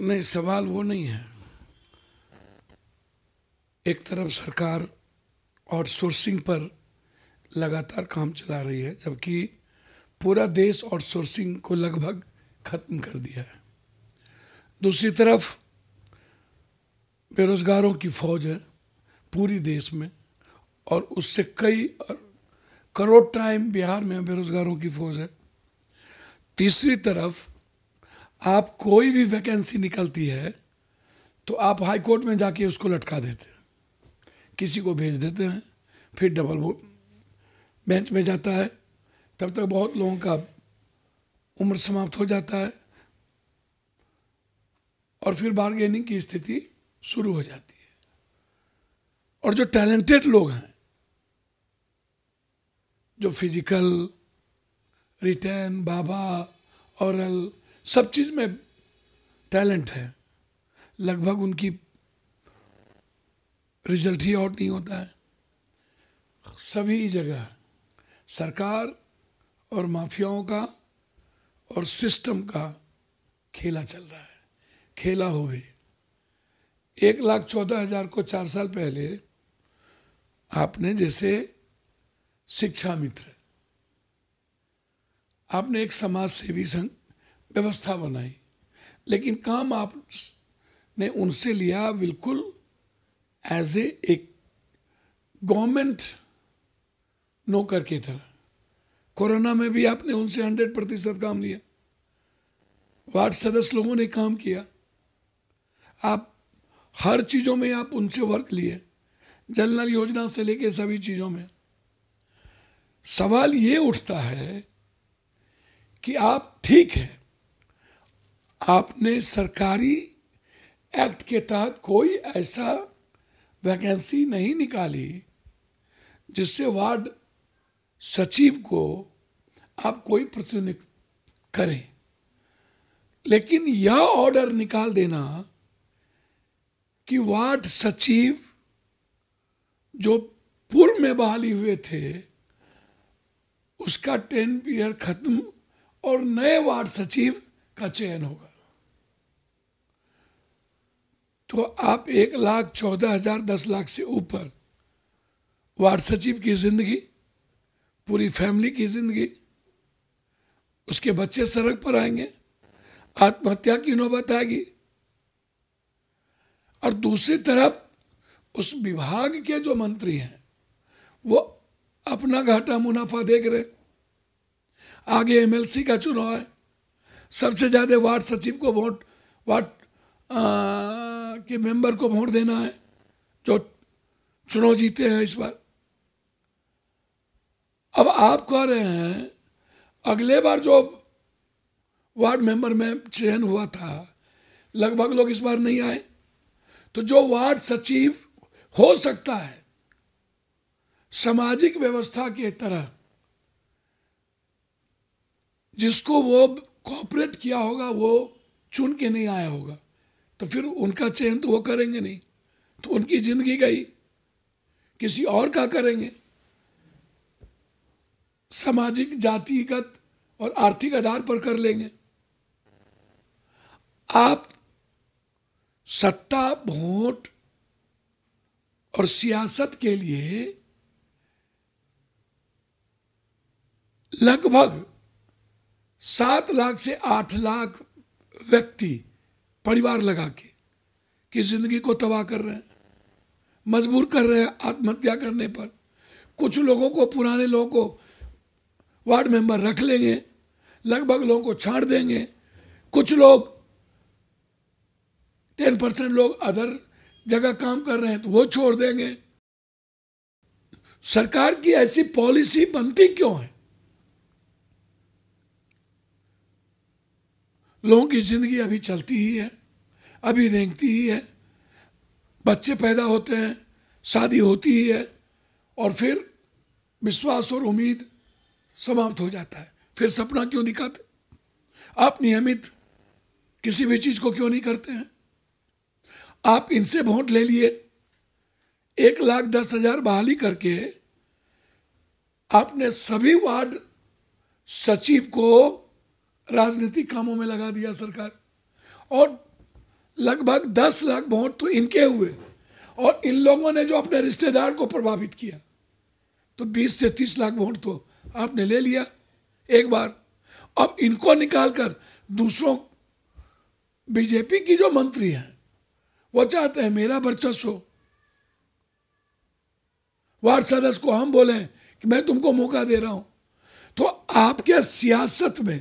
नहीं सवाल वो नहीं है एक तरफ सरकार और सोर्सिंग पर लगातार काम चला रही है जबकि पूरा देश और सोर्सिंग को लगभग ख़त्म कर दिया है दूसरी तरफ बेरोज़गारों की फौज है पूरी देश में और उससे कई करोड़ टाइम बिहार में बेरोज़गारों की फौज है तीसरी तरफ आप कोई भी वैकेंसी निकलती है तो आप हाई कोर्ट में जाके उसको लटका देते हैं किसी को भेज देते हैं फिर डबल वो बेंच में जाता है तब तक बहुत लोगों का उम्र समाप्त हो जाता है और फिर बार्गेनिंग की स्थिति शुरू हो जाती है और जो टैलेंटेड लोग हैं जो फिजिकल रिटर्न बाबा औरल सब चीज़ में टैलेंट है लगभग उनकी रिजल्ट ही आउट नहीं होता है सभी जगह सरकार और माफियाओं का और सिस्टम का खेला चल रहा है खेला हो भी एक लाख चौदह हजार को चार साल पहले आपने जैसे शिक्षा मित्र आपने एक समाज सेवी संघ व्यवस्था बनाई लेकिन काम आपने उनसे लिया बिल्कुल एज ए एक गवर्नमेंट नौकर की तरह कोरोना में भी आपने उनसे हंड्रेड प्रतिशत काम लिया वार्ड सदस्य लोगों ने काम किया आप हर चीज़ों में आप उनसे वर्क लिए जल नल योजना से लेके सभी चीज़ों में सवाल ये उठता है कि आप ठीक है आपने सरकारी एक्ट के तहत कोई ऐसा वैकेंसी नहीं निकाली जिससे वार्ड सचिव को आप कोई प्रतिनिधित्व करें लेकिन यह ऑर्डर निकाल देना कि वार्ड सचिव जो पूर्व में बहाली हुए थे उसका टेन पीरियड खत्म और नए वार्ड सचिव का चयन होगा तो आप एक लाख चौदह हजार दस लाख से ऊपर वार्ड सचिव की जिंदगी पूरी फैमिली की जिंदगी उसके बच्चे सड़क पर आएंगे आत्महत्या की नौबत आएगी और दूसरी तरफ उस विभाग के जो मंत्री हैं वो अपना घाटा मुनाफा देख रहे आगे एमएलसी का चुनाव है सबसे ज़्यादा वार्ड सचिव को वोट वार्ड के मेंबर को वोट देना है जो चुनाव जीते हैं इस बार अब आप कह रहे हैं अगले बार जो वार्ड मेंबर में चयन हुआ था लगभग लोग इस बार नहीं आए तो जो वार्ड सचिव हो सकता है सामाजिक व्यवस्था के तरह जिसको वो कॉपरेट किया होगा वो चुन के नहीं आया होगा तो फिर उनका चयन तो वो करेंगे नहीं तो उनकी ज़िंदगी गई किसी और का करेंगे सामाजिक जातिगत और आर्थिक आधार पर कर लेंगे आप सत्ता वोट और सियासत के लिए लगभग सात लाख से आठ लाख व्यक्ति परिवार लगा के कि जिंदगी को तबाह कर रहे हैं मजबूर कर रहे हैं आत्महत्या करने पर कुछ लोगों को पुराने लोगों को वार्ड मेंबर रख लेंगे लगभग लोगों को छाड़ देंगे कुछ लोग टेन परसेंट लोग अदर जगह काम कर रहे हैं तो वो छोड़ देंगे सरकार की ऐसी पॉलिसी बनती क्यों है लोगों की ज़िंदगी अभी चलती ही है अभी रेंगती ही है बच्चे पैदा होते हैं शादी होती ही है और फिर विश्वास और उम्मीद समाप्त हो जाता है फिर सपना क्यों दिखाते आप नियमित किसी भी चीज़ को क्यों नहीं करते हैं आप इनसे वोट ले लिए एक लाख दस हजार बहाली करके आपने सभी वार्ड सचिव को राजनीतिक कामों में लगा दिया सरकार और लगभग दस लाख वोट तो इनके हुए और इन लोगों ने जो अपने रिश्तेदार को प्रभावित किया तो बीस से तीस लाख वोट तो आपने ले लिया एक बार अब इनको निकाल कर दूसरों बीजेपी की जो मंत्री हैं वो चाहते हैं मेरा वर्चस्व हो वार्ड सदस्य को हम बोले कि मैं तुमको मौका दे रहा हूं तो आपके सियासत में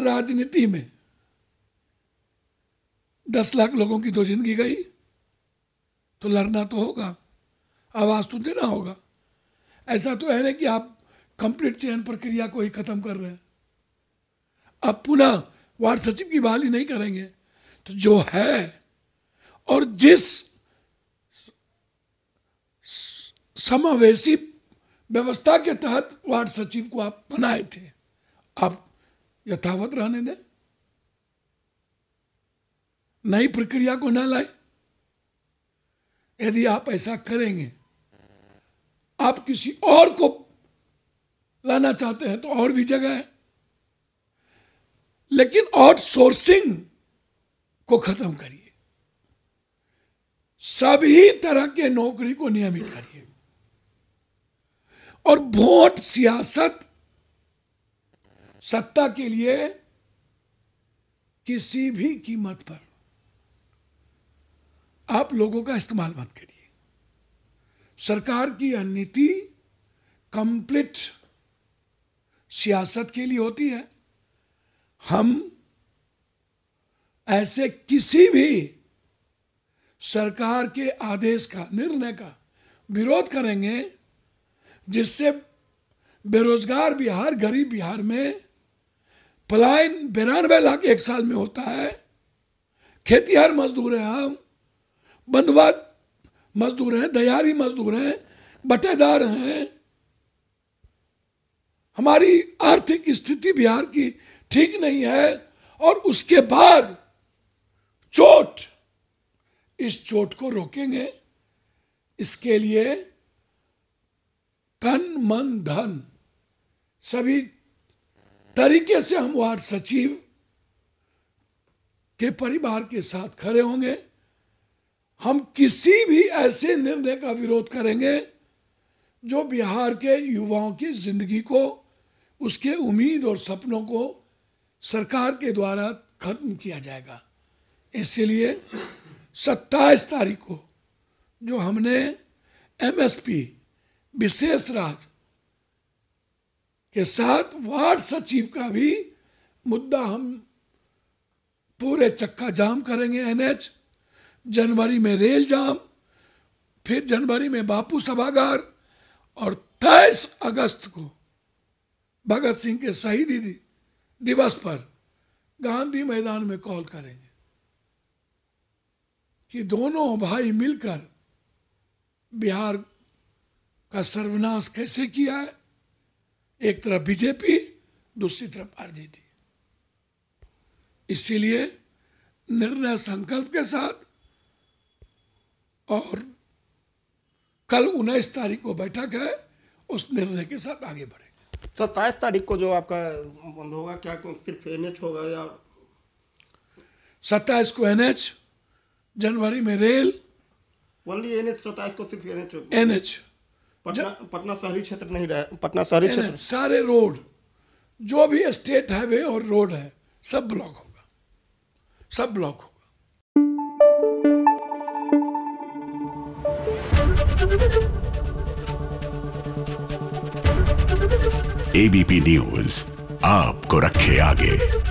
राजनीति में दस लाख लोगों की दो तो जिंदगी गई तो लड़ना तो होगा आवाज़ तो देना होगा ऐसा तो है नहीं कि आप कंप्लीट चयन प्रक्रिया को ही ख़त्म कर रहे हैं आप पुनः वार्ड सचिव की बहाली नहीं करेंगे तो जो है और जिस समावेशी व्यवस्था के तहत वार्ड सचिव को आप बनाए थे आप यथावत रहने दे नई प्रक्रिया को ना लाए यदि आप ऐसा करेंगे आप किसी और को लाना चाहते हैं तो और भी जगह है लेकिन आउटसोर्सिंग को खत्म करिए सभी तरह के नौकरी को नियमित करिए और वोट सियासत सत्ता के लिए किसी भी कीमत पर आप लोगों का इस्तेमाल मत करिए सरकार की नीति कंप्लीट सियासत के लिए होती है हम ऐसे किसी भी सरकार के आदेश का निर्णय का विरोध करेंगे जिससे बेरोजगार बिहार गरीब बिहार में पलायन बिरानवे लाख एक साल में होता है खेतीहार मजदूर हैं हम बंधुआ मजदूर हैं दयारी मजदूर हैं बटेदार हैं हमारी आर्थिक स्थिति बिहार की ठीक नहीं है और उसके बाद चोट इस चोट को रोकेंगे इसके लिए तन मन धन सभी तरीके से हम वार्ड सचिव के परिवार के साथ खड़े होंगे हम किसी भी ऐसे निर्णय का विरोध करेंगे जो बिहार के युवाओं की जिंदगी को उसके उम्मीद और सपनों को सरकार के द्वारा खत्म किया जाएगा इसलिए सत्ताईस तारीख को जो हमने एमएसपी विशेष राज के साथ वार्ड सचिव का भी मुद्दा हम पूरे चक्का जाम करेंगे एनएच जनवरी में रेल जाम फिर जनवरी में बापू सभागार और तेईस अगस्त को भगत सिंह के शहीदी दिवस पर गांधी मैदान में कॉल करेंगे कि दोनों भाई मिलकर बिहार का सर्वनाश कैसे किया है एक तरफ बीजेपी दूसरी तरफ आरजेडी इसीलिए निर्णय संकल्प के साथ और कल उन्नीस तारीख को बैठक है उस निर्णय के साथ आगे बढ़े सत्ताईस तारीख को जो आपका बंद होगा क्या सिर्फ एन होगा या सत्ताईस को एन जनवरी में रेल ओनली एन एच सत्ताईस को सिर्फ एन एच पटना शहरी क्षेत्र नहीं रहे पटना शहरी क्षेत्र सारे रोड जो भी स्टेट हाईवे और रोड है सब ब्लॉक होगा सब ब्लॉक होगा एबीपी न्यूज आपको रखे आगे